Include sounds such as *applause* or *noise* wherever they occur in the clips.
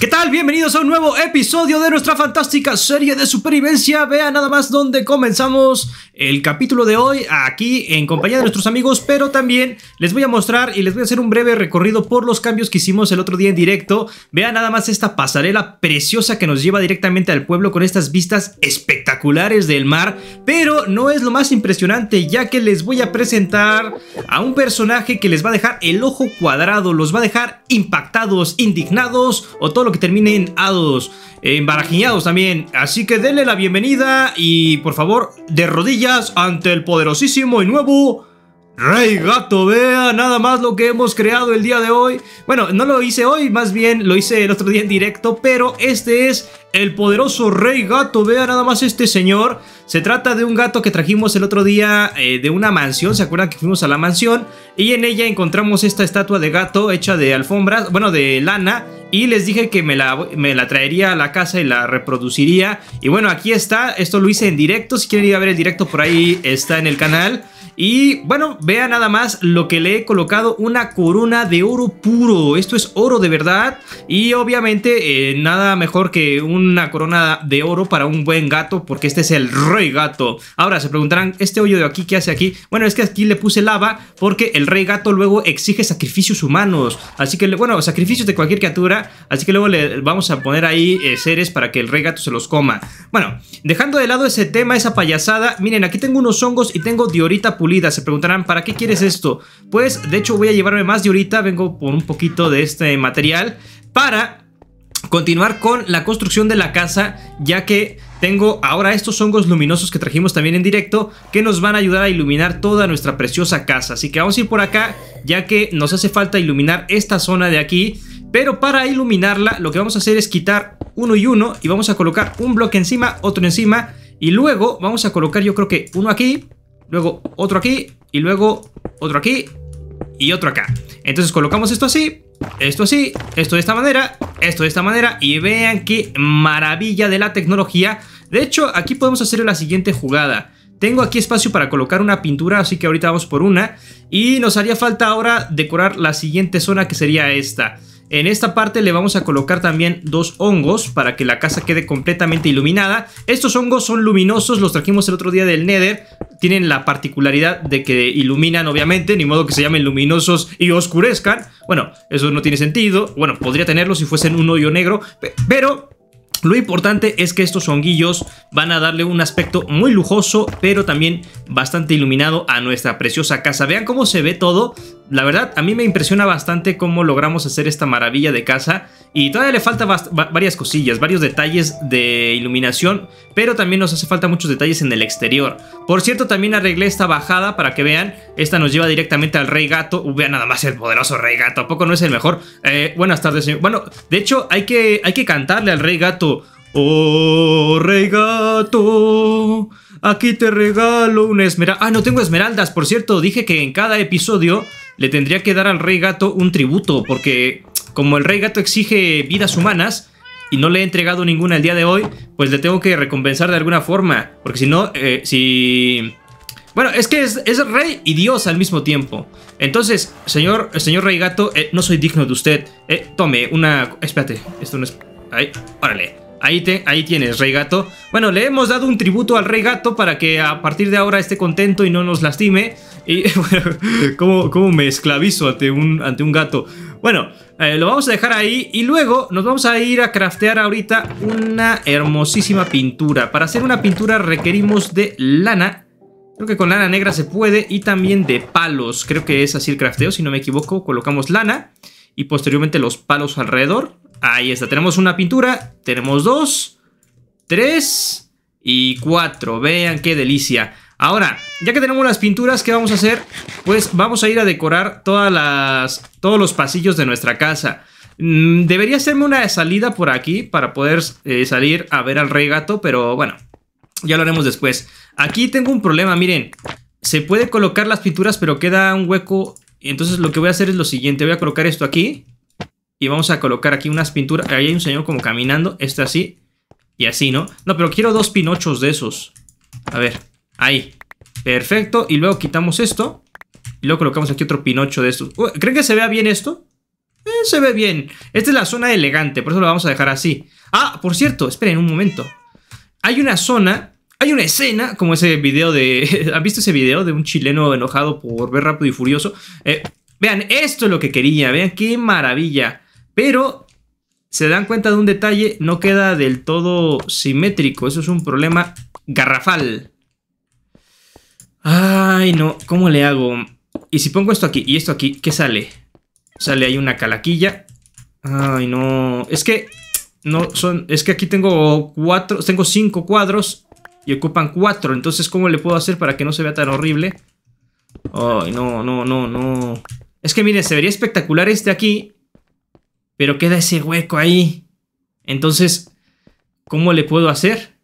¿Qué tal? Bienvenidos a un nuevo episodio de nuestra fantástica serie de supervivencia. Vean nada más donde comenzamos el capítulo de hoy aquí en compañía de nuestros amigos, pero también les voy a mostrar y les voy a hacer un breve recorrido por los cambios que hicimos el otro día en directo. Vean nada más esta pasarela preciosa que nos lleva directamente al pueblo con estas vistas espectaculares del mar, pero no es lo más impresionante ya que les voy a presentar a un personaje que les va a dejar el ojo cuadrado, los va a dejar impactados, indignados o todo que terminen ados, también. Así que denle la bienvenida y por favor, de rodillas ante el poderosísimo y nuevo Rey Gato, vea nada más lo que hemos creado el día de hoy. Bueno, no lo hice hoy, más bien lo hice el otro día en directo, pero este es el poderoso Rey Gato, vea nada más este señor. Se trata de un gato que trajimos el otro día eh, de una mansión, ¿se acuerdan que fuimos a la mansión? Y en ella encontramos esta estatua de gato hecha de alfombras, bueno, de lana. Y les dije que me la, me la traería a la casa y la reproduciría. Y bueno, aquí está, esto lo hice en directo, si quieren ir a ver el directo por ahí está en el canal. Y bueno, vea nada más lo que le he colocado, una corona de oro puro. Esto es oro de verdad y obviamente eh, nada mejor que una corona de oro para un buen gato porque este es el rey gato. Ahora se preguntarán, ¿este hoyo de aquí qué hace aquí? Bueno, es que aquí le puse lava porque el rey gato luego exige sacrificios humanos. Así que, bueno, sacrificios de cualquier criatura. Así que luego le vamos a poner ahí eh, seres para que el rey gato se los coma. Bueno, dejando de lado ese tema, esa payasada, miren, aquí tengo unos hongos y tengo diorita pulida se preguntarán, ¿para qué quieres esto? Pues de hecho voy a llevarme más de ahorita, vengo por un poquito de este material para continuar con la construcción de la casa, ya que tengo ahora estos hongos luminosos que trajimos también en directo, que nos van a ayudar a iluminar toda nuestra preciosa casa. Así que vamos a ir por acá, ya que nos hace falta iluminar esta zona de aquí. Pero para iluminarla, lo que vamos a hacer es quitar uno y uno y vamos a colocar un bloque encima, otro encima. Y luego vamos a colocar yo creo que uno aquí, luego otro aquí y luego otro aquí y otro acá. Entonces colocamos esto así, esto así, esto de esta manera, esto de esta manera y vean qué maravilla de la tecnología. De hecho, aquí podemos hacer la siguiente jugada. Tengo aquí espacio para colocar una pintura, así que ahorita vamos por una. Y nos haría falta ahora decorar la siguiente zona que sería esta. En esta parte le vamos a colocar también dos hongos para que la casa quede completamente iluminada. Estos hongos son luminosos, los trajimos el otro día del Nether. Tienen la particularidad de que iluminan obviamente, ni modo que se llamen luminosos y oscurezcan. Bueno, eso no tiene sentido. Bueno, podría tenerlo si fuesen un hoyo negro, pero lo importante es que estos honguillos van a darle un aspecto muy lujoso, pero también bastante iluminado a nuestra preciosa casa. Vean cómo se ve todo. La verdad, a mí me impresiona bastante cómo logramos hacer esta maravilla de casa. Y todavía le falta varias cosillas, varios detalles de iluminación, pero también nos hace falta muchos detalles en el exterior. Por cierto, también arreglé esta bajada para que vean. Esta nos lleva directamente al Rey Gato. Uh, vean nada más el poderoso Rey Gato. ¿A poco no es el mejor? Eh, buenas tardes, señor. Bueno, de hecho, hay que, hay que cantarle al Rey Gato Oh, rey gato. Aquí te regalo una esmeralda. Ah, no tengo esmeraldas. Por cierto, dije que en cada episodio le tendría que dar al rey gato un tributo. Porque como el rey gato exige vidas humanas y no le he entregado ninguna el día de hoy, pues le tengo que recompensar de alguna forma. Porque si no, eh, si... Bueno, es que es, rey y dios al mismo tiempo. Entonces, señor, señor rey gato, eh, no soy digno de usted. Eh, tome una... Espérate, esto no es... Ahí, órale. Ahí, te, ahí tienes, Rey Gato. Bueno, le hemos dado un tributo al Rey Gato para que a partir de ahora esté contento y no nos lastime. Y *laughs* ¿cómo, me esclavizo ante un, ante un gato? Bueno, eh, lo vamos a dejar ahí y luego nos vamos a ir a craftear ahorita una hermosísima pintura. Para hacer una pintura requerimos de lana. Creo que con lana negra se puede y también de palos. Creo que es así el crafteo, si no me equivoco. Colocamos lana y posteriormente los palos alrededor. Ahí está, tenemos una pintura, tenemos dos, tres y cuatro. Vean qué delicia. Ahora, ya que tenemos las pinturas, ¿qué vamos a hacer? Pues vamos a ir a decorar todas las, todos los pasillos de nuestra casa. Mm, debería hacerme una salida por aquí para poder eh, salir a ver al rey gato, pero bueno, ya lo haremos después. Aquí tengo un problema, miren. Se puede colocar las pinturas, pero queda un hueco. Entonces lo que voy a hacer es lo siguiente, voy a colocar esto aquí y vamos a colocar aquí unas pinturas. Ahí hay un señor como caminando, este así y así, ¿no? No, pero quiero dos pinochos de esos. A ver, ahí. Perfecto, y luego quitamos esto. Y luego colocamos aquí otro pinocho de estos. ¿Creen que se vea bien esto? Eh, se ve bien. Esta es la zona elegante, por eso lo vamos a dejar así. Ah, por cierto, esperen un momento. Hay una zona, hay una escena, como ese video de... *laughs* ¿Han visto ese video de un chileno enojado por ver rápido y furioso? Eh, vean, esto es lo que quería, vean qué maravilla. Pero se dan cuenta de un detalle, no queda del todo simétrico. Eso es un problema garrafal. Ay, no, ¿cómo le hago? Y si pongo esto aquí y esto aquí, ¿qué sale? Sale ahí una calaquilla. Ay, no. Es que no son. Es que aquí tengo cuatro. Tengo cinco cuadros y ocupan cuatro. Entonces, ¿cómo le puedo hacer para que no se vea tan horrible? Ay, no, no, no, no. Es que mire, se vería espectacular este aquí. Pero queda ese hueco ahí. Entonces, ¿cómo le puedo hacer?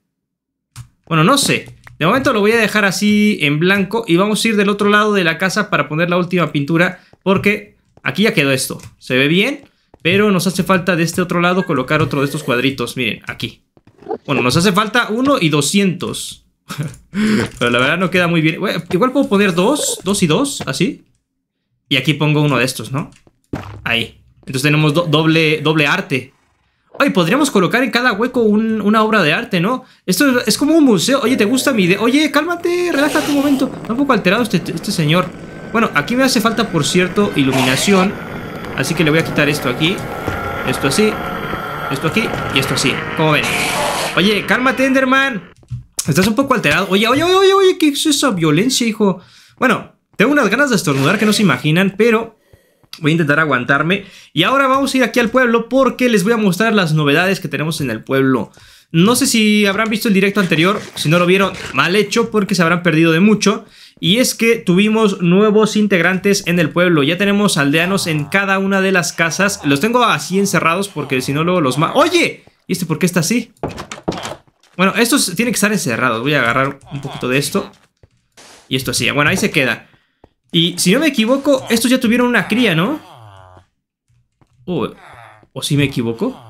Bueno, no sé. De momento lo voy a dejar así en blanco y vamos a ir del otro lado de la casa para poner la última pintura porque aquí ya quedó esto. Se ve bien, pero nos hace falta de este otro lado colocar otro de estos cuadritos. Miren, aquí. Bueno, nos hace falta uno y 200. *laughs* pero la verdad no queda muy bien. igual puedo poner dos, dos y dos, así. Y aquí pongo uno de estos, ¿no? Ahí. Entonces tenemos doble, doble arte. Oye, podríamos colocar en cada hueco una obra de arte, ¿no? Esto es, como un museo. Oye, ¿te gusta mi idea? Oye, cálmate, relájate un momento. Está un poco alterado este, este señor. Bueno, aquí me hace falta, por cierto, iluminación. Así que le voy a quitar esto aquí. Esto así. Esto aquí. Y esto así. Como ven. Oye, cálmate, Enderman. Estás un poco alterado. Oye, oye, oye, oye, oye. ¿Qué es esa violencia, hijo? Bueno, tengo unas ganas de estornudar que no se imaginan, pero... Voy a intentar aguantarme. Y ahora vamos a ir aquí al pueblo porque les voy a mostrar las novedades que tenemos en el pueblo. No sé si habrán visto el directo anterior, si no lo vieron, mal hecho porque se habrán perdido de mucho. Y es que tuvimos nuevos integrantes en el pueblo, ya tenemos aldeanos en cada una de las casas. Los tengo así encerrados porque si no luego los más ¡Oye! ¿Y este por qué está así? Bueno, estos tienen que estar encerrados. Voy a agarrar un poquito de esto. Y esto así. Bueno, ahí se queda. Y si no me equivoco, estos ya tuvieron una cría, ¿no? Oh, ¿O si me equivoco?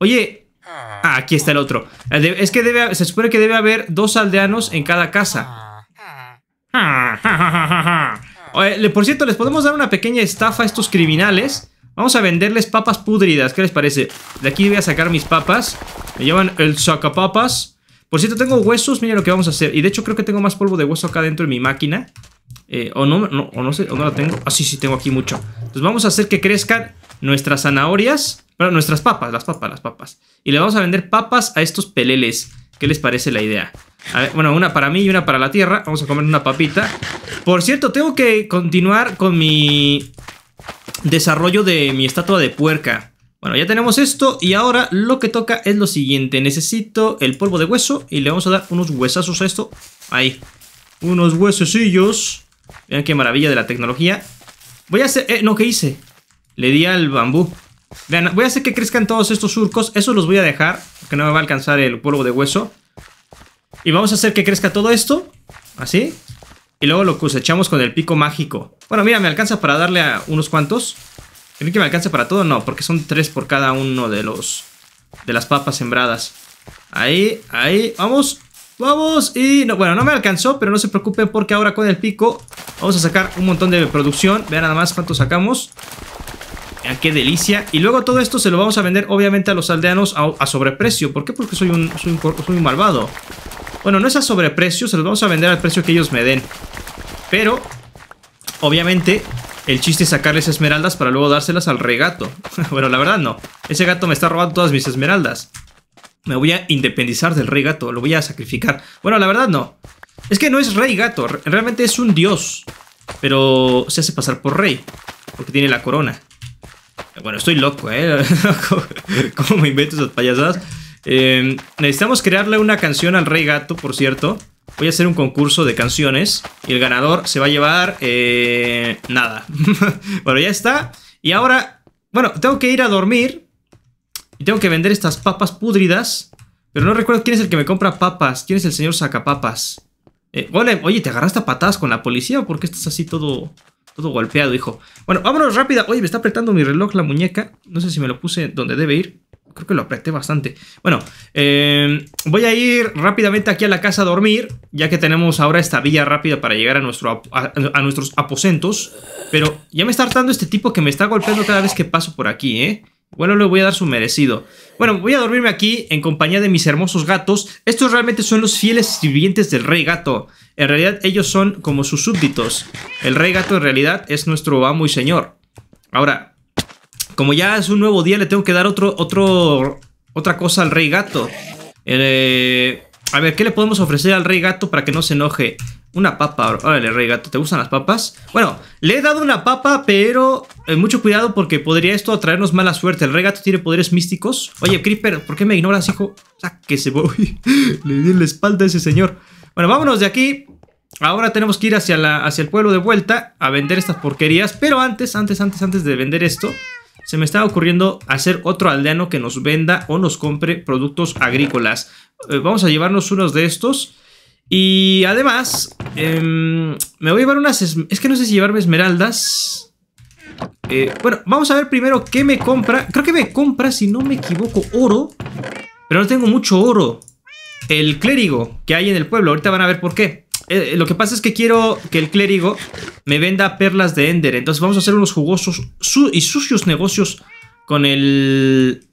Oye, ah, aquí está el otro. Es que debe, se supone que debe haber dos aldeanos en cada casa. *laughs* Por cierto, les podemos dar una pequeña estafa a estos criminales. Vamos a venderles papas pudridas, ¿qué les parece? De aquí voy a sacar mis papas. Me llevan el sacapapas. Por cierto, tengo huesos, Mira lo que vamos a hacer. Y de hecho creo que tengo más polvo de hueso acá dentro en mi máquina. Eh, o no, no, no sé, o no la tengo. Ah, sí, sí, tengo aquí mucho. Entonces vamos a hacer que crezcan nuestras zanahorias. Bueno, nuestras papas, las papas, las papas. Y le vamos a vender papas a estos peleles. ¿Qué les parece la idea? bueno, una para mí y una para la tierra. Vamos a comer una papita. Por cierto, tengo que continuar con mi desarrollo de mi estatua de puerca. Bueno, ya tenemos esto y ahora lo que toca es lo siguiente. Necesito el polvo de hueso y le vamos a dar unos huesazos a esto. Ahí. Unos huesecillos. Vean qué maravilla de la tecnología. Voy a hacer... Eh, no, ¿qué hice? Le di al bambú. Vean, voy a hacer que crezcan todos estos surcos. Eso los voy a dejar, porque no me va a alcanzar el polvo de hueso. Y vamos a hacer que crezca todo esto. Así. Y luego lo cosechamos con el pico mágico. Bueno, mira, me alcanza para darle a unos cuantos. ¿Creen que me alcanza para todo? No, porque son tres por cada uno de los... De las papas sembradas. Ahí, ahí, vamos. Vamos. Y bueno, no me alcanzó, pero no se preocupen porque ahora con el pico Vamos a sacar un montón de producción. Vean nada más cuánto sacamos. Vean ah, qué delicia. Y luego todo esto se lo vamos a vender, obviamente, a los aldeanos a, sobreprecio. ¿Por qué? Porque soy un, malvado. Bueno, no es a sobreprecio, se los vamos a vender al precio que ellos me den. Pero, obviamente, el chiste es sacarles esmeraldas para luego dárselas al regato. *laughs* bueno, la verdad no. Ese gato me está robando todas mis esmeraldas. Me voy a independizar del regato, lo voy a sacrificar. Bueno, la verdad no. Es que no es rey gato, realmente es un dios. Pero se hace pasar por rey, porque tiene la corona. Bueno, estoy loco, ¿eh? *laughs* ¿Cómo me invento esas payasadas? Em, necesitamos crearle una canción al rey gato, por cierto. Voy a hacer un concurso de canciones y el ganador se va a llevar... Eh, nada. *laughs* bueno, ya está. Y ahora, bueno, tengo que ir a dormir. Y tengo que vender estas papas pudridas. Pero no recuerdo quién es el que me compra papas. ¿Quién es el señor sacapapas? Eh, oye, te agarraste a patadas con la policía o por qué estás así todo, todo golpeado, hijo? Bueno, vámonos rápida. Oye, me está apretando mi reloj la muñeca. No sé si me lo puse donde debe ir. Creo que lo apreté bastante. Bueno, em, voy a ir rápidamente aquí a la casa a dormir, ya que tenemos ahora esta vía rápida para llegar a, nuestro, a nuestros aposentos. Pero ya me está hartando este tipo que me está golpeando cada vez que paso por aquí, ¿eh? Bueno, le voy a dar su merecido. Bueno, voy a dormirme aquí en compañía de mis hermosos gatos. Estos realmente son los fieles sirvientes del rey gato. En realidad ellos son como sus súbditos. El rey gato en realidad es nuestro amo y señor. Ahora, como ya es un nuevo día, le tengo que dar otro, otro, otra cosa al rey gato. Eh, a ver, ¿qué le podemos ofrecer al rey gato para que no se enoje? Una papa, órale, regato. ¿te gustan las papas? Bueno, le he dado una papa, pero eh, mucho cuidado porque podría esto atraernos mala suerte. El regato tiene poderes místicos. Oye, Creeper, ¿por qué me ignoras, hijo? se voy. *laughs* le di la espalda a ese señor. Bueno, vámonos de aquí. Ahora tenemos que ir hacia, la, hacia el pueblo de vuelta a vender estas porquerías. Pero antes, antes, antes, antes de vender esto, se me está ocurriendo hacer otro aldeano que nos venda o nos compre productos agrícolas. Eh, vamos a llevarnos unos de estos y además, em, me voy a llevar unas... Es que no sé si llevarme esmeraldas. Eh, bueno, vamos a ver primero qué me compra. Creo que me compra, si no me equivoco, oro. Pero no tengo mucho oro. El clérigo que hay en el pueblo. Ahorita van a ver por qué. Eh, eh, lo que pasa es que quiero que el clérigo me venda perlas de Ender. Entonces vamos a hacer unos jugosos y sucios negocios con el,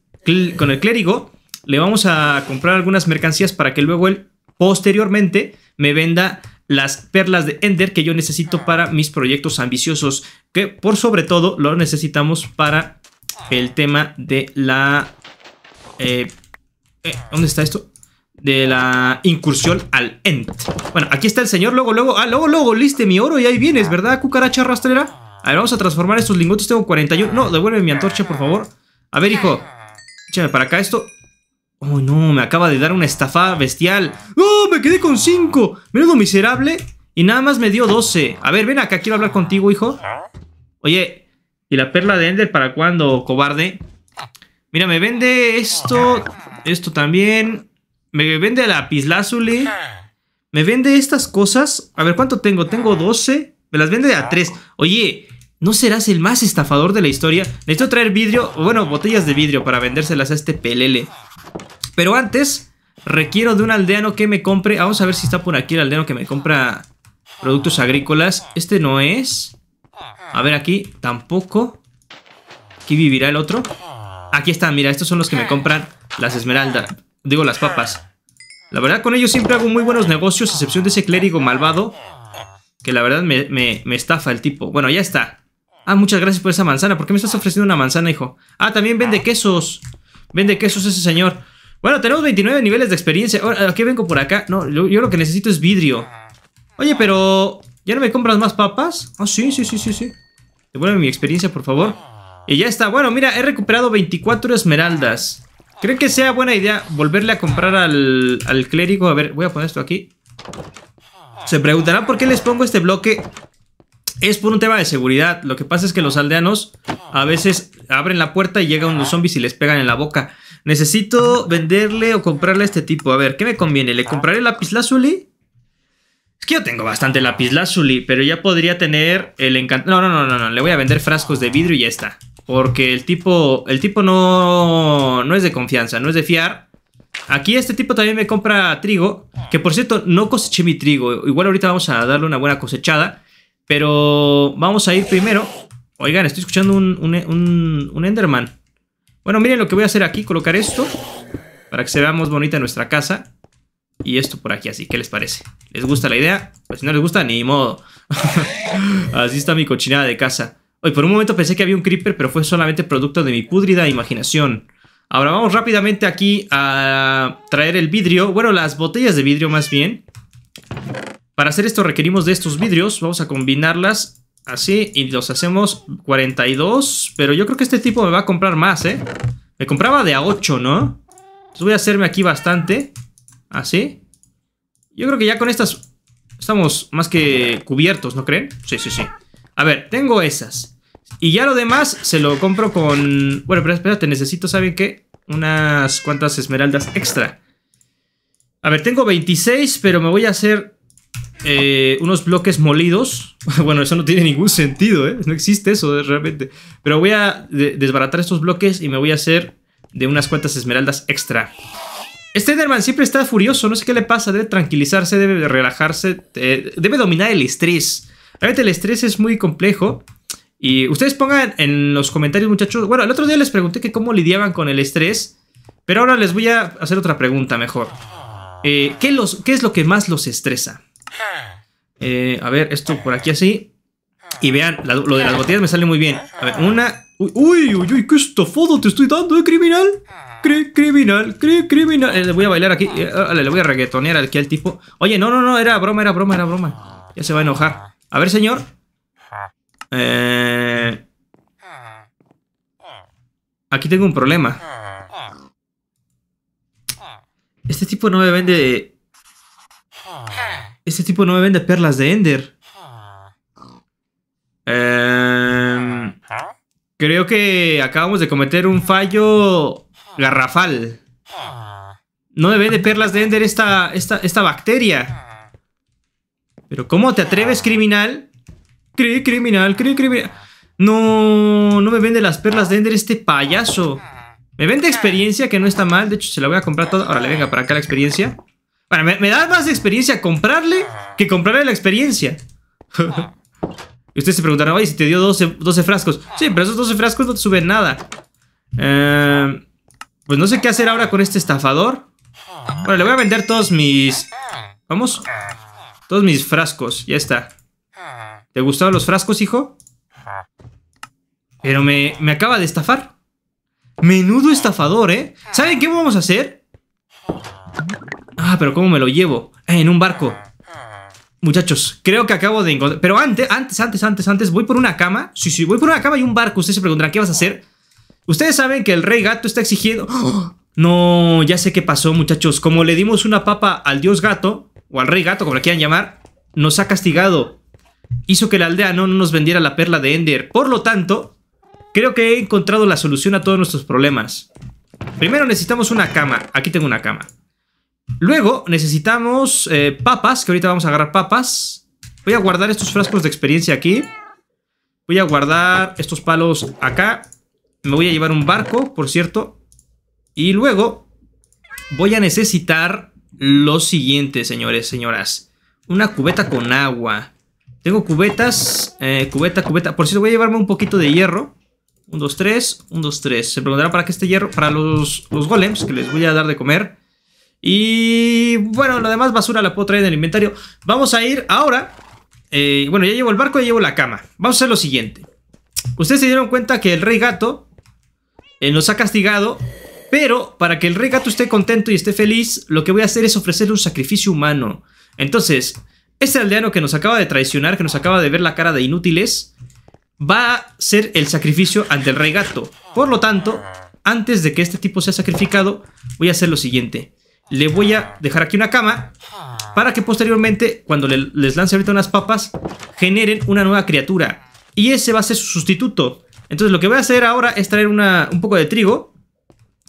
con el clérigo. Le vamos a comprar algunas mercancías para que luego él posteriormente me venda las perlas de Ender que yo necesito ah. para mis proyectos ambiciosos, que por sobre todo lo necesitamos para el tema de la... Eh, eh, ¿Dónde está esto? de la incursión al End Bueno, aquí está el señor, luego, luego, ah, luego, luego, liste mi oro y ahí vienes, ah. ¿verdad, cucaracha rastrera? A ver, vamos a transformar estos lingotes, tengo 41. No, devuelve mi antorcha, por favor. A ver, hijo, ah. échame para acá esto. Oh, no, me acaba de dar una estafa bestial. ¡Oh, me quedé con cinco! Menudo miserable. Y nada más me dio 12. A ver, ven acá, quiero hablar contigo, hijo. Oye, ¿y la perla de Ender para cuándo, cobarde? Mira, me vende esto, esto también. Me vende lapislázuli. Me vende estas cosas. A ver, ¿cuánto tengo? Tengo 12. Me las vende a 3. Oye, ¿no serás el más estafador de la historia? Necesito traer vidrio, bueno, botellas de vidrio para vendérselas a este pelele. Pero antes, requiero de un aldeano que me compre... Vamos a ver si está por aquí el aldeano que me compra productos agrícolas. Este no es. A ver aquí, tampoco. Aquí vivirá el otro. Aquí está, mira, estos son los que me compran las esmeraldas. Digo, las papas. La verdad, con ellos siempre hago muy buenos negocios, excepción de ese clérigo malvado. Que la verdad me, me estafa el tipo. Bueno, ya está. Ah, muchas gracias por esa manzana. ¿Por qué me estás ofreciendo una manzana, hijo? Ah, también vende quesos. Vende quesos ese señor. Bueno, tenemos 29 niveles de experiencia. Ahora, ¿qué vengo por acá? No, yo, lo que necesito es vidrio. Oye, pero... ¿Ya no me compras más papas? Ah, sí, sí, sí, sí, sí. Devuelve mi experiencia, por favor. Y ya está. Bueno, mira, he recuperado 24 esmeraldas. Creo que sea buena idea volverle a comprar al, clérigo? A ver, voy a poner esto aquí. Se preguntarán por qué les pongo este bloque. Es por un tema de seguridad. Lo que pasa es que los aldeanos a veces abren la puerta y llegan unos zombies y les pegan en la boca. Necesito venderle o comprarle a este tipo. A ver, ¿qué me conviene? ¿Le compraré lápiz lazuli? Es que yo tengo bastante lápiz lazuli, pero ya podría tener el encanto. No, no, no, no, no. Le voy a vender frascos de vidrio y ya está. Porque el tipo, el tipo no, no es de confianza, no es de fiar. Aquí este tipo también me compra trigo, que por cierto no coseché mi trigo. Igual ahorita vamos a darle una buena cosechada, pero vamos a ir primero. Oigan, estoy escuchando un, un, un Enderman. Bueno, miren lo que voy a hacer aquí, colocar esto para que se vea más bonita nuestra casa. Y esto por aquí, así, ¿qué les parece? ¿Les gusta la idea? Pues si no les gusta, ni modo. *laughs* así está mi cochinada de casa. Hoy por un momento pensé que había un creeper, pero fue solamente producto de mi pudrida imaginación. Ahora vamos rápidamente aquí a traer el vidrio, bueno, las botellas de vidrio más bien. Para hacer esto requerimos de estos vidrios, vamos a combinarlas Así, y los hacemos 42. Pero yo creo que este tipo me va a comprar más, ¿eh? Me compraba de a 8, ¿no? Entonces voy a hacerme aquí bastante. Así. Yo creo que ya con estas estamos más que cubiertos, ¿no creen? Sí, sí, sí. A ver, tengo esas. Y ya lo demás se lo compro con... Bueno, pero espérate, necesito, ¿saben qué? Unas cuantas esmeraldas extra. A ver, tengo 26, pero me voy a hacer eh, unos bloques molidos. *laughs* bueno, eso no tiene ningún sentido, ¿eh? No existe eso eh, realmente. Pero voy a desbaratar estos bloques y me voy a hacer de unas cuantas esmeraldas extra. Este Enderman siempre está furioso, no sé qué le pasa, debe tranquilizarse, debe relajarse, debe dominar el estrés. Realmente el estrés es muy complejo. Y ustedes pongan en los comentarios, muchachos. Bueno, el otro día les pregunté que cómo lidiaban con el estrés. Pero ahora les voy a hacer otra pregunta mejor. los, ¿Qué es lo que más los estresa? Eh, a ver, esto por aquí así. Y vean, lo de las botellas me sale muy bien. A ver, una... Uy, uy, uy, qué estafado te estoy dando, ¿eh, criminal? Cri criminal, cri criminal. Eh, le voy a bailar aquí. Eh, ah, le voy a reggaetonear aquí al tipo. Oye, no, no, no, era broma, era broma, era broma. Ya se va a enojar. A ver, señor. Eh... Aquí tengo un problema. Este tipo no me vende... Este tipo no me vende perlas de Ender. Em, creo que acabamos de cometer un fallo garrafal. No me vende perlas de Ender esta, bacteria. Pero ¿cómo te atreves, criminal? Cree criminal, cri criminal. No, no me vende las perlas de Ender este payaso. Me vende experiencia que no está mal. De hecho, se la voy a comprar toda. Ahora le venga para acá la experiencia. Bueno, me, da más experiencia comprarle que comprarle la experiencia. Usted *laughs* ustedes se preguntarán, oye, si te dio 12, frascos. Sí, pero esos 12 frascos no te suben nada. Eh, pues no sé qué hacer ahora con este estafador. Bueno, le voy a vender todos mis... Vamos. Todos mis frascos. Ya está. ¿Te gustaron los frascos, hijo? Pero me, me acaba de estafar. Menudo estafador, ¿eh? ¿Saben qué vamos a hacer? Ah, pero ¿cómo me lo llevo? Eh, en un barco. Muchachos, creo que acabo de encontrar... Pero antes, antes, antes, antes, antes, voy por una cama. Sí, sí, voy por una cama y un barco. Ustedes se preguntarán, ¿qué vas a hacer? Ustedes saben que el rey gato está exigiendo... *gasps* No, ya sé qué pasó, muchachos. Como le dimos una papa al dios gato, o al rey gato, como le quieran llamar, nos ha castigado. Hizo que la aldea no nos vendiera la perla de Ender. Por lo tanto, creo que he encontrado la solución a todos nuestros problemas. Primero necesitamos una cama. Aquí tengo una cama. Luego necesitamos eh, papas, que ahorita vamos a agarrar papas. Voy a guardar estos frascos de experiencia aquí. Voy a guardar estos palos acá. Me voy a llevar un barco, por cierto. Y luego voy a necesitar lo siguiente, señores, señoras. Una cubeta con agua. Tengo cubetas, eh, cubeta, cubeta. Por cierto, voy a llevarme un poquito de hierro. 1, 2, 3, 1, 2, 3. Se preguntará para qué este hierro, para los, los golems que les voy a dar de comer. Y bueno, la demás basura la puedo traer en el inventario. Vamos a ir ahora. Eh, bueno, ya llevo el barco, ya llevo la cama. Vamos a hacer lo siguiente. Ustedes se dieron cuenta que el rey gato eh, nos ha castigado. Pero para que el rey gato esté contento y esté feliz, lo que voy a hacer es ofrecerle un sacrificio humano. Entonces, este aldeano que nos acaba de traicionar, que nos acaba de ver la cara de inútiles, va a ser el sacrificio ante el rey gato. Por lo tanto, antes de que este tipo sea sacrificado, voy a hacer lo siguiente le voy a dejar aquí una cama para que posteriormente, cuando les lance ahorita unas papas, generen una nueva criatura. Y ese va a ser su sustituto. Entonces lo que voy a hacer ahora es traer un poco de trigo.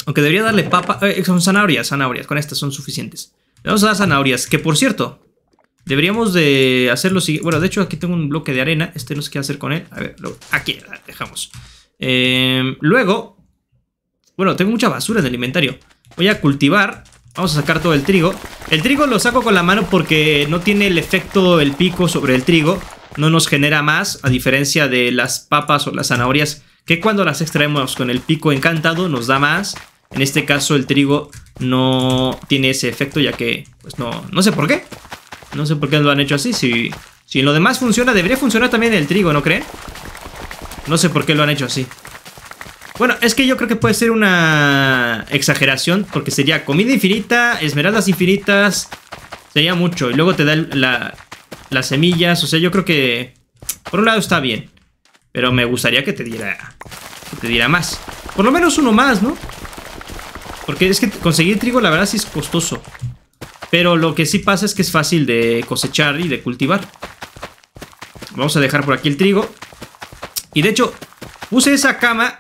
Aunque debería darle papa... Eh, son zanahorias, zanahorias. Con estas son suficientes. Le vamos a dar zanahorias. Que por cierto, deberíamos de hacer lo siguiente. Bueno, de hecho aquí tengo un bloque de arena. Este no sé qué hacer con él. A ver, aquí dejamos. Em, luego... Bueno, tengo mucha basura en el inventario. Voy a cultivar Vamos a sacar todo el trigo. El trigo lo saco con la mano porque no tiene el efecto el pico sobre el trigo. No nos genera más, a diferencia de las papas o las zanahorias, que cuando las extraemos con el pico encantado nos da más. En este caso el trigo no tiene ese efecto ya que, pues no, no sé por qué. No sé por qué lo han hecho así. Si, si en lo demás funciona, debería funcionar también el trigo, ¿no creen? No sé por qué lo han hecho así. Bueno, es que yo creo que puede ser una exageración, porque sería comida infinita, esmeraldas infinitas, sería mucho. Y luego te da la, las semillas, o sea, yo creo que por un lado está bien, pero me gustaría que te diera, que te diera más. Por lo menos uno más, ¿no? Porque es que conseguir trigo la verdad sí es costoso. Pero lo que sí pasa es que es fácil de cosechar y de cultivar. Vamos a dejar por aquí el trigo. Y de hecho, puse esa cama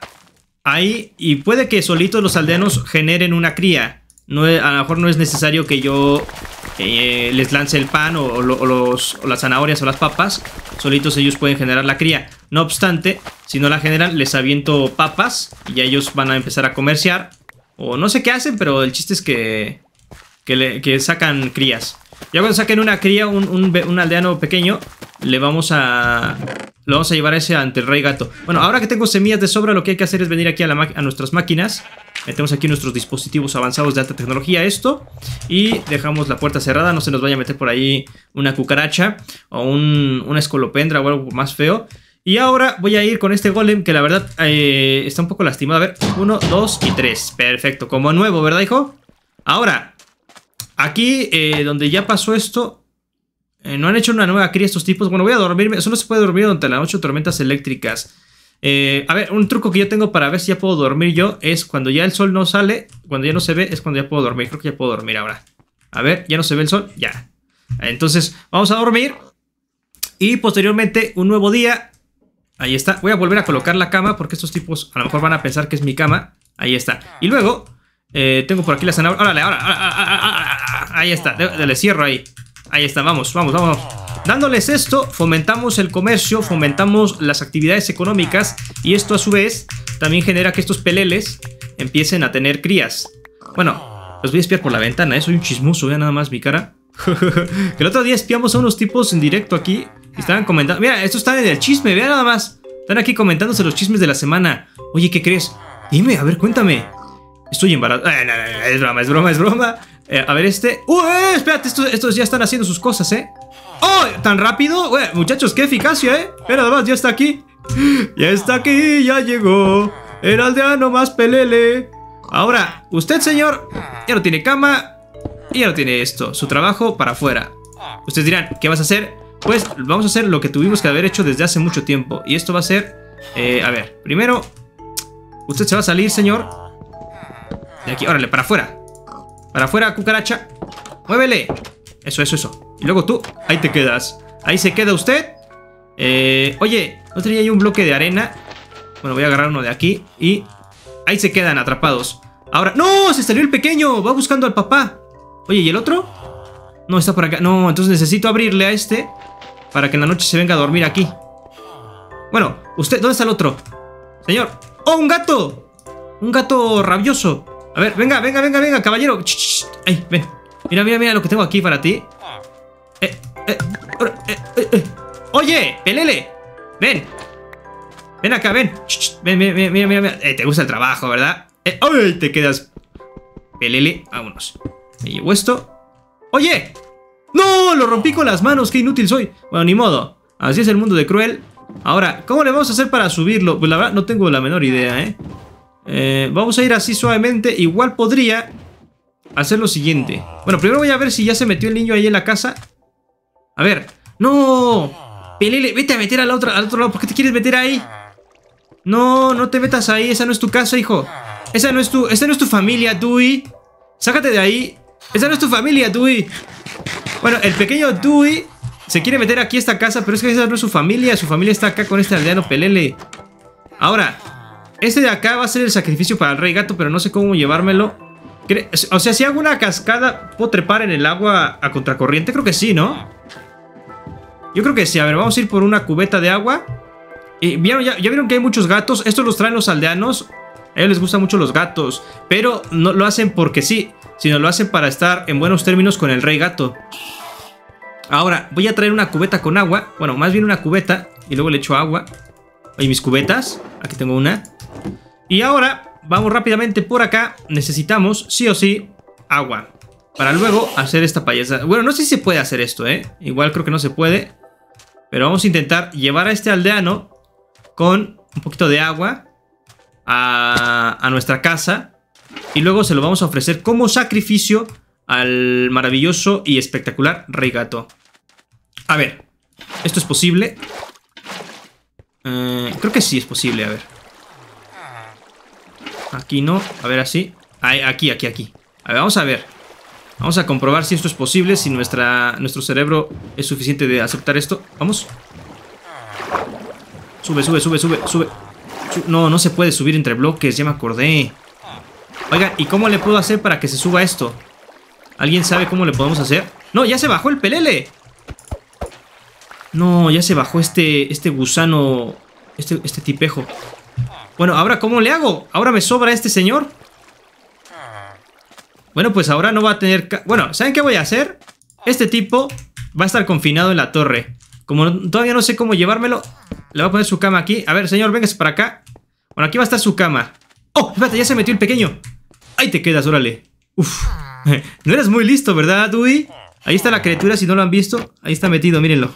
Ahí, y puede que solitos los aldeanos generen una cría. No, a lo mejor no es necesario que yo eh, les lance el pan o, las zanahorias o las papas. Solitos ellos pueden generar la cría. No obstante, si no la generan, les aviento papas y ya ellos van a empezar a comerciar. O no sé qué hacen, pero el chiste es que, que, sacan crías. Ya cuando saquen una cría, un aldeano pequeño le vamos a... Lo vamos a llevar a ese ante el rey gato. Bueno, ahora que tengo semillas de sobra, lo que hay que hacer es venir aquí a, a nuestras máquinas. Metemos aquí nuestros dispositivos avanzados de alta tecnología, esto. Y dejamos la puerta cerrada, no se nos vaya a meter por ahí una cucaracha o un, una escolopendra o algo más feo. Y ahora voy a ir con este golem que la verdad eh, está un poco lastimado. A ver, uno, dos y tres. Perfecto, como nuevo, ¿verdad, hijo? Ahora, aquí eh, donde ya pasó esto, no han hecho una nueva cría estos tipos. Bueno, voy a dormirme. Solo se puede dormir durante la noche tormentas eléctricas. a ver, un truco que yo tengo para ver si ya puedo dormir yo es cuando ya el sol no sale, cuando ya no se ve, es cuando ya puedo dormir. Creo que ya puedo dormir ahora. A ver, ya no se ve el sol, ya. Entonces, vamos a dormir. Y posteriormente, un nuevo día. Ahí está. Voy a volver a colocar la cama porque estos tipos a lo mejor van a pensar que es mi cama. Ahí está. Y luego, tengo por aquí la zanahoria. Órale, ahora, ahora, ahora, ahí está. le cierro ahí. Ahí está, vamos, vamos, vamos. Dándoles esto, fomentamos el comercio, fomentamos las actividades económicas y esto a su vez también genera que estos peleles empiecen a tener crías. Bueno, los voy a espiar por la ventana, eh, soy un chismoso, vea nada más mi cara. *laughs* el otro día espiamos a unos tipos en directo aquí y estaban comentando... Mira, estos están en el chisme, vean nada más. Están aquí comentándose los chismes de la semana. Oye, ¿qué crees? Dime, a ver, cuéntame. Estoy embarazada. Eh, es broma, es broma, es broma. Eh, a ver este. ¡Uh! Eh, espérate, estos, ya están haciendo sus cosas, ¿eh? ¡Oh! ¿Tan rápido? muchachos, qué eficacia, ¿eh? Pero además, ya está aquí. Ya está aquí, ya llegó. El aldeano ah, más pelele. Ahora, usted, señor, ya no tiene cama. Y ya no tiene esto. Su trabajo para afuera. Ustedes dirán, ¿qué vas a hacer? Pues vamos a hacer lo que tuvimos que haber hecho desde hace mucho tiempo. Y esto va a ser... a ver, primero... Usted se va a salir, señor aquí, órale, para afuera. Para afuera, cucaracha. Muévele. Eso, eso, eso. Y luego tú, ahí te quedas. Ahí se queda usted. Eh, oye, ¿no tenía ahí un bloque de arena? Bueno, voy a agarrar uno de aquí y... Ahí se quedan atrapados. Ahora... ¡No! Se salió el pequeño. Va buscando al papá. Oye, ¿y el otro? No, está por acá. No, entonces necesito abrirle a este para que en la noche se venga a dormir aquí. Bueno, usted, ¿dónde está el otro? Señor. ¡Oh, un gato! Un gato rabioso. A ver, venga, venga, venga, venga, caballero. ay, ven. Mira, mira, mira lo que tengo aquí para ti. Eh, eh, eh, eh, eh. Oye, pelele. Ven. Ven acá, ven. ven, ven, mira, mira, mira. te gusta el trabajo, ¿verdad? ay, te quedas. Pelele, vámonos. Me llevo esto. ¡Oye! ¡No! Lo rompí con las manos. ¡Qué inútil soy! Bueno, ni modo. Así es el mundo de Cruel. Ahora, ¿cómo le vamos a hacer para subirlo? Pues la verdad no tengo la menor idea, ¿eh? Eh, vamos a ir así suavemente. Igual podría hacer lo siguiente. Bueno, primero voy a ver si ya se metió el niño ahí en la casa. A ver. ¡No! Pelele, vete a meter al otro, al otro lado. ¿Por qué te quieres meter ahí? No, no te metas ahí. Esa no es tu casa, hijo. Esa no es tu, esa no es tu familia, Dewey. Sácate de ahí. Esa no es tu familia, Dewey. Bueno, el pequeño Dewey se quiere meter aquí a esta casa, pero es que esa no es su familia. Su familia está acá con este aldeano Pelele. Ahora, este de acá va a ser el sacrificio para el rey gato, pero no sé cómo llevármelo. O sea, si hago una cascada, ¿puedo trepar en el agua a contracorriente? Creo que sí, ¿no? Yo creo que sí. A ver, vamos a ir por una cubeta de agua. Y ¿vieron, ya, ya, vieron que hay muchos gatos. Estos los traen los aldeanos. A ellos les gustan mucho los gatos. Pero no lo hacen porque sí, sino lo hacen para estar en buenos términos con el rey gato. Ahora, voy a traer una cubeta con agua. Bueno, más bien una cubeta. Y luego le echo agua. Hay mis cubetas. Aquí tengo una. Y ahora, vamos rápidamente por acá. Necesitamos, sí o sí, agua. Para luego hacer esta payasa. Bueno, no sé si se puede hacer esto, ¿eh? Igual creo que no se puede. Pero vamos a intentar llevar a este aldeano con un poquito de agua a, a nuestra casa. Y luego se lo vamos a ofrecer como sacrificio al maravilloso y espectacular rey gato. A ver, esto es posible. Eh, creo que sí es posible, a ver. Aquí no, a ver así. aquí, aquí, aquí. A ver, vamos a ver. Vamos a comprobar si esto es posible, si nuestra, nuestro cerebro es suficiente de aceptar esto. Vamos. Sube, sube, sube, sube, sube. No, no se puede subir entre bloques, ya me acordé. Oiga, ¿y cómo le puedo hacer para que se suba esto? ¿Alguien sabe cómo le podemos hacer? ¡No, ya se bajó el pelele! No, ya se bajó este, este gusano, este, este tipejo. Bueno, ahora, ¿cómo le hago? ¿Ahora me sobra este señor? Bueno, pues ahora no va a tener... Bueno, ¿saben qué voy a hacer? Este tipo va a estar confinado en la torre. Como todavía no sé cómo llevármelo, le voy a poner su cama aquí. A ver, señor, véngase para acá. Bueno, aquí va a estar su cama. ¡Oh! Espérate, ya se metió el pequeño. Ahí te quedas, órale. Uf. *laughs* no eres muy listo, ¿verdad, Dewey? Ahí está la criatura, si no lo han visto. Ahí está metido, mírenlo.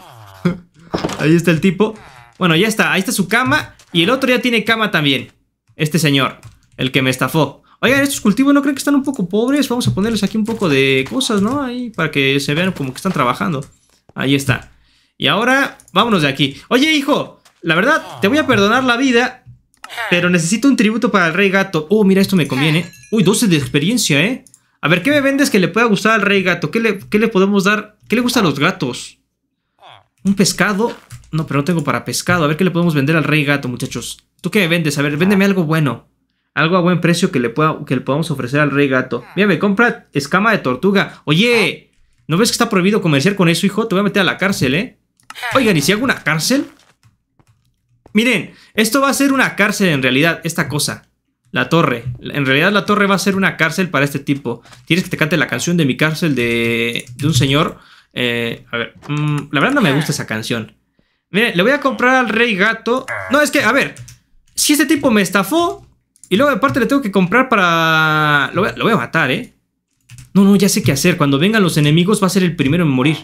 Ahí está el tipo. Bueno, ya está. Ahí está su cama. Y el otro ya tiene cama también. Este señor. El que me estafó. Oigan, estos cultivos no creen que están un poco pobres. Vamos a ponerles aquí un poco de cosas, ¿no? Ahí para que se vean como que están trabajando. Ahí está. Y ahora, vámonos de aquí. Oye, hijo. La verdad, te voy a perdonar la vida. Pero necesito un tributo para el rey gato. Oh, mira, esto me conviene. Uy, 12 de experiencia, ¿eh? A ver, ¿qué me vendes que le pueda gustar al rey gato? ¿Qué le, qué le podemos dar? ¿Qué le gusta a los gatos? Un pescado. No, pero no tengo para pescado. A ver qué le podemos vender al rey gato, muchachos. ¿Tú qué me vendes? A ver, véndeme ah. algo bueno. Algo a buen precio que le, pueda, que le podamos ofrecer al rey gato. Ah. Mira, me compra escama de tortuga. Oye, ah. ¿no ves que está prohibido comerciar con eso, hijo? Te voy a meter a la cárcel, ¿eh? Oigan, ¿y si hago una cárcel? Miren, esto va a ser una cárcel en realidad, esta cosa. La torre. En realidad la torre va a ser una cárcel para este tipo. Tienes que te cante la canción de mi cárcel de, un señor. Eh, a ver, mm, la verdad no me gusta esa canción. Mire, le voy a comprar al rey gato. No, es que, a ver. Si este tipo me estafó. Y luego aparte le tengo que comprar para... Lo voy, a, matar, ¿eh? No, no, ya sé qué hacer. Cuando vengan los enemigos va a ser el primero en morir.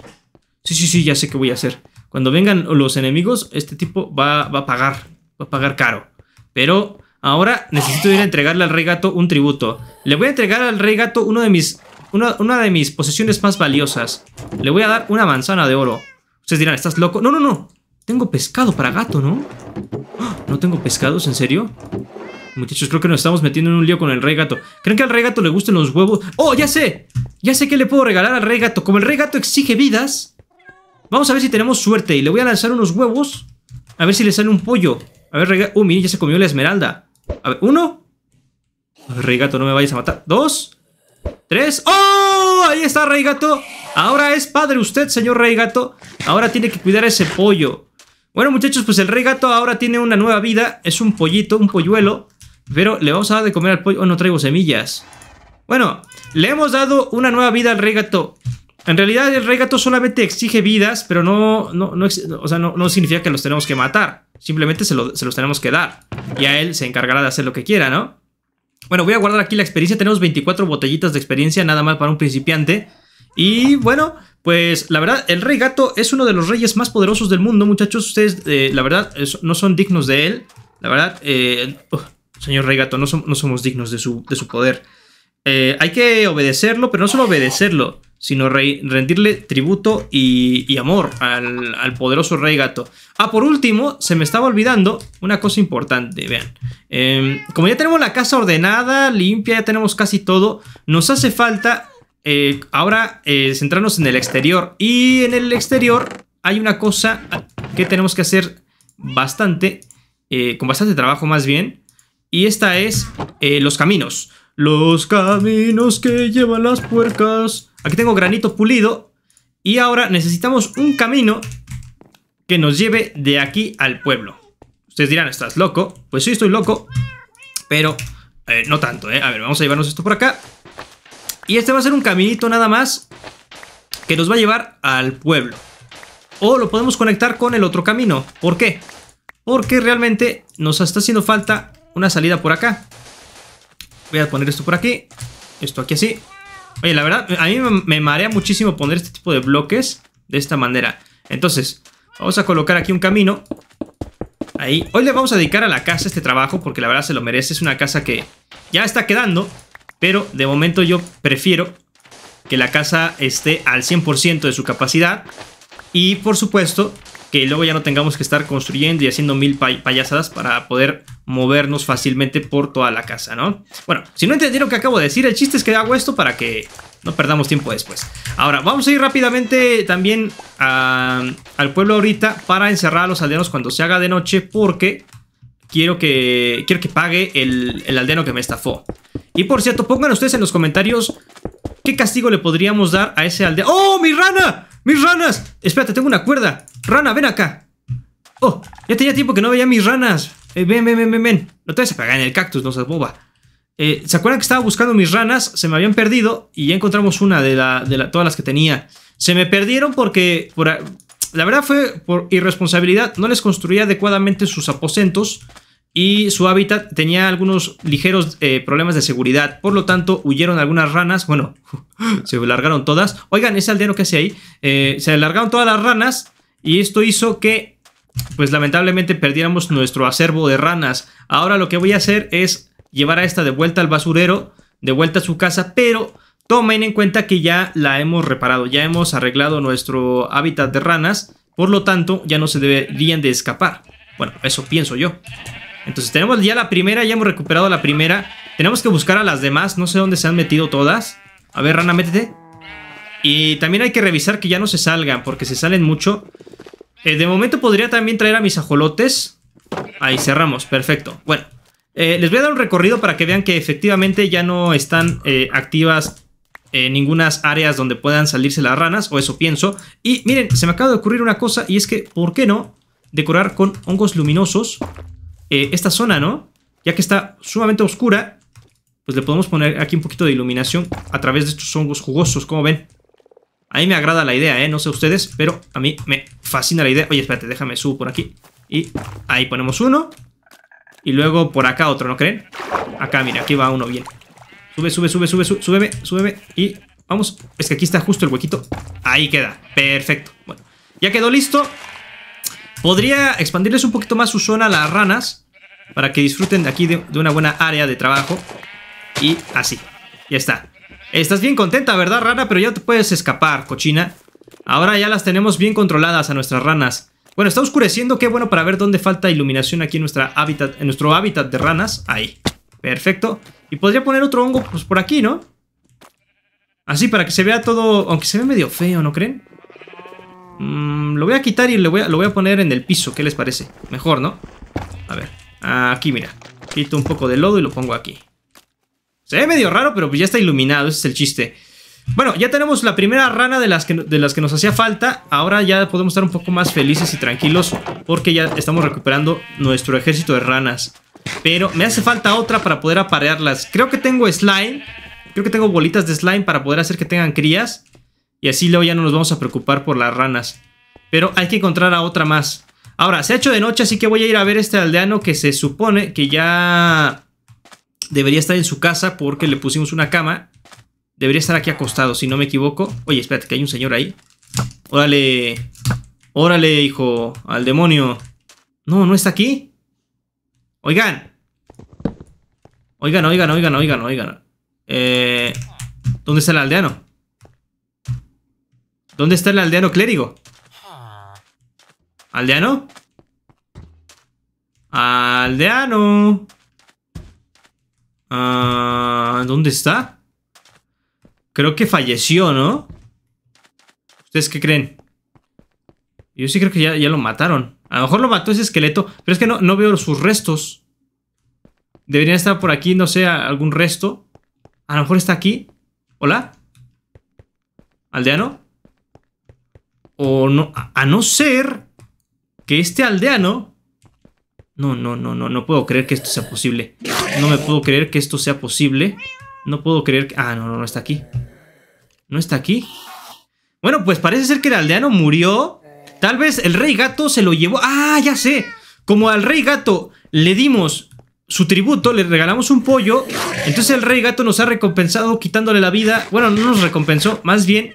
Sí, sí, sí, ya sé qué voy a hacer. Cuando vengan los enemigos, este tipo va, a pagar. Va a pagar caro. Pero ahora necesito ir a entregarle al rey gato un tributo. Le voy a entregar al rey gato uno de mis, una, una de mis posesiones más valiosas. Le voy a dar una manzana de oro. Ustedes dirán, ¿estás loco? No, no, no. Tengo pescado para gato, ¿no? ¡Ah! ¿No tengo pescados? ¿En serio? Muchachos, creo que nos estamos metiendo en un lío con el rey gato. ¿Creen que al rey gato le gusten los huevos? ¡Oh, ya sé! Ya sé que le puedo regalar al rey gato. Como el rey gato exige vidas, vamos a ver si tenemos suerte. Y le voy a lanzar unos huevos. A ver si le sale un pollo. A ver, rey gato. ¡Uh, mire, ya se comió la esmeralda! A ver, uno. A ver, rey gato, no me vayas a matar. Dos. Tres. ¡Oh! Ahí está, rey gato. Ahora es padre usted, señor rey gato. Ahora tiene que cuidar ese pollo. Bueno, muchachos, pues el rey gato ahora tiene una nueva vida. Es un pollito, un polluelo. Pero le vamos a dar de comer al pollo. Oh, no traigo semillas. Bueno, le hemos dado una nueva vida al rey gato. En realidad el rey gato solamente exige vidas, pero no, no, o sea, no, significa que los tenemos que matar. Simplemente se, se, los tenemos que dar. Y a él se encargará de hacer lo que quiera, ¿no? Bueno, voy a guardar aquí la experiencia. Tenemos 24 botellitas de experiencia, nada más para un principiante. Y bueno, pues la verdad, el rey gato es uno de los reyes más poderosos del mundo, muchachos. Ustedes, eh, la verdad, no son dignos de él. La verdad, eh, señor rey gato, no, somos dignos de su, poder. Eh, hay que obedecerlo, pero no solo obedecerlo, sino rendirle tributo y, amor al, poderoso rey gato. Ah, por último, se me estaba olvidando una cosa importante, vean. Em, como ya tenemos la casa ordenada, limpia, ya tenemos casi todo, nos hace falta eh, ahora eh, centrarnos en el exterior. Y en el exterior hay una cosa que tenemos que hacer bastante, eh, con bastante trabajo más bien. Y esta es los caminos. Los caminos que llevan las puercas. Aquí tengo granito pulido. Y ahora necesitamos un camino que nos lleve de aquí al pueblo. Ustedes dirán, ¿estás loco? Pues sí, estoy loco. Pero no tanto, ¿eh? A ver, vamos a llevarnos esto por acá. Y este va a ser un caminito nada más que nos va a llevar al pueblo. O lo podemos conectar con el otro camino. ¿Por qué? Porque realmente nos está haciendo falta una salida por acá. Voy a poner esto por aquí. Esto aquí así. Oye, la verdad, a mí me marea muchísimo poner este tipo de bloques de esta manera. Entonces, vamos a colocar aquí un camino. Ahí. Hoy le vamos a dedicar a la casa este trabajo porque la verdad se lo merece. Es una casa que ya está quedando. Pero de momento yo prefiero que la casa esté al 100% de su capacidad. Y por supuesto que luego ya no tengamos que estar construyendo y haciendo mil payasadas para poder movernos fácilmente por toda la casa, ¿no? Bueno, si no entendieron lo que acabo de decir, el chiste es que hago esto para que no perdamos tiempo después. Ahora, vamos a ir rápidamente también al pueblo ahorita para encerrar a los aldeanos cuando se haga de noche porque quiero que, quiero que pague el, el aldeano que me estafó. Y por cierto, pongan ustedes en los comentarios qué castigo le podríamos dar a ese aldea. ¡Oh, mi rana! ¡Mis ranas! Espérate, tengo una cuerda. Rana, ven acá. Oh, ya tenía tiempo que no veía mis ranas. ven, ven, ven, ven, ven. No te vas a pegar en el cactus, no seas boba. ¿Se acuerdan que estaba buscando mis ranas? Se me habían perdido y ya encontramos una de, la, de la, todas las que tenía. Se me perdieron porque, por, la verdad fue por irresponsabilidad, no les construía adecuadamente sus aposentos y su hábitat tenía algunos ligeros eh, problemas de seguridad. Por lo tanto, huyeron algunas ranas. Bueno, *laughs* se largaron todas. Oigan, ese aldeano que hace ahí. Eh, se largaron todas las ranas y esto hizo que, pues lamentablemente, perdiéramos nuestro acervo de ranas. Ahora lo que voy a hacer es llevar a esta de vuelta al basurero, de vuelta a su casa, pero... Tomen en cuenta que ya la hemos reparado, ya hemos arreglado nuestro hábitat de ranas, por lo tanto ya no se deberían de escapar. Bueno, eso pienso yo. Entonces tenemos ya la primera, ya hemos recuperado la primera. Tenemos que buscar a las demás, no sé dónde se han metido todas. A ver, Rana, métete. Y también hay que revisar que ya no se salgan, porque se salen mucho. Eh, de momento podría también traer a mis ajolotes. Ahí cerramos, perfecto. Bueno, eh, les voy a dar un recorrido para que vean que efectivamente ya no están eh, activas en ningunas áreas donde puedan salirse las ranas, o eso pienso. Y miren, se me acaba de ocurrir una cosa, y es que, ¿por qué no decorar con hongos luminosos? Eh, esta zona, ¿no? Ya que está sumamente oscura, pues le podemos poner aquí un poquito de iluminación a través de estos hongos jugosos, como ven. Ahí me agrada la idea, ¿eh? No sé ustedes, pero a mí me fascina la idea. Oye, espérate, déjame subo por aquí. Y ahí ponemos uno. Y luego por acá otro, ¿no creen? Acá, mira, aquí va uno bien. Sube, sube, sube, sube, sube, sube sube Y vamos, es que aquí está justo el huequito. Ahí queda, perfecto. Bueno, ya quedó listo. Podría expandirles un poquito más su zona a las ranas para que disfruten aquí de, una buena área de trabajo. Y así, ya está. Estás bien contenta, ¿verdad, rana? Pero ya te puedes escapar, cochina. Ahora ya las tenemos bien controladas a nuestras ranas. Bueno, está oscureciendo, qué bueno para ver dónde falta iluminación aquí en, nuestra hábitat, en nuestro hábitat de ranas. Ahí, perfecto. Y podría poner otro hongo pues, por aquí, ¿no? Así, para que se vea todo, aunque se ve medio feo, ¿no creen? Mm, lo voy a quitar y lo voy a, lo voy a poner en el piso. ¿Qué les parece? Mejor, ¿no? A ver. Aquí, mira. Quito un poco de lodo y lo pongo aquí. Se ve medio raro, pero pues ya está iluminado. Ese es el chiste. Bueno, ya tenemos la primera rana de las, de las que nos hacía falta. Ahora ya podemos estar un poco más felices y tranquilos porque ya estamos recuperando nuestro ejército de ranas. Pero me hace falta otra para poder aparearlas. Creo que tengo slime. Creo que tengo bolitas de slime para poder hacer que tengan crías. Y así luego ya no nos vamos a preocupar por las ranas. Pero hay que encontrar a otra más. Ahora, se ha hecho de noche, así que voy a ir a ver este aldeano que se supone que ya debería estar en su casa porque le pusimos una cama. Debería estar aquí acostado, si no me equivoco. Oye, espérate, que hay un señor ahí. Órale. Órale, hijo. Al demonio. No, no está aquí. Oigan. Oigan, oigan, oigan, oigan, oigan. Eh, ¿Dónde está el aldeano? ¿Dónde está el aldeano clérigo? ¿Aldeano? ¡Aldeano! Ah, ¿Dónde está? Creo que falleció, ¿no? ¿Ustedes qué creen? Yo sí creo que ya, lo mataron. A lo mejor lo mató ese esqueleto, pero es que no, no veo sus restos. Deberían estar por aquí, no sé, algún resto. A lo mejor está aquí. ¿Hola? ¿Aldeano? O no, a, no ser que este aldeano... No, no, no, no, no puedo creer que esto sea posible. No me puedo creer que esto sea posible. No puedo creer que... Ah, no, no, no está aquí. ¿No está aquí? Bueno, pues parece ser que el aldeano murió. Tal vez el rey gato se lo llevó. ¡Ah, ya sé! Como al rey gato le dimos su tributo, le regalamos un pollo. Entonces el rey gato nos ha recompensado quitándole la vida. Bueno, no nos recompensó, más bien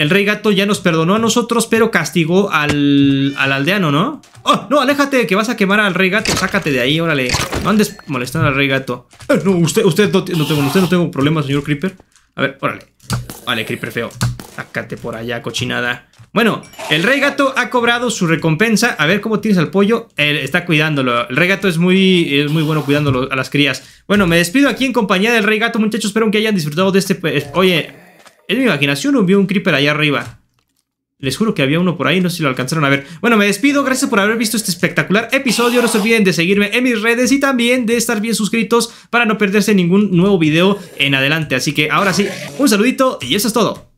el rey gato ya nos perdonó a nosotros, pero castigó al, al aldeano, ¿no? ¡Oh, no, aléjate! Que vas a quemar al rey gato. Sácate de ahí, órale. No andes molestando al rey gato. Eh, no, usted, usted no, tengo, usted problema, señor Creeper. A ver, órale. Vale, Creeper feo. Sácate por allá, cochinada. Bueno, el rey gato ha cobrado su recompensa. A ver cómo tienes al pollo. Él está cuidándolo. El rey gato es muy, es muy bueno cuidándolo a las crías. Bueno, me despido aquí en compañía del rey gato, muchachos. Espero que hayan disfrutado de este... Pues, oye, en mi imaginación un un creeper allá arriba. Les juro que había uno por ahí, no sé si lo alcanzaron a ver. Bueno, me despido, gracias por haber visto este espectacular episodio. No se olviden de seguirme en mis redes y también de estar bien suscritos para no perderse ningún nuevo video en adelante. Así que ahora sí, un saludito y eso es todo.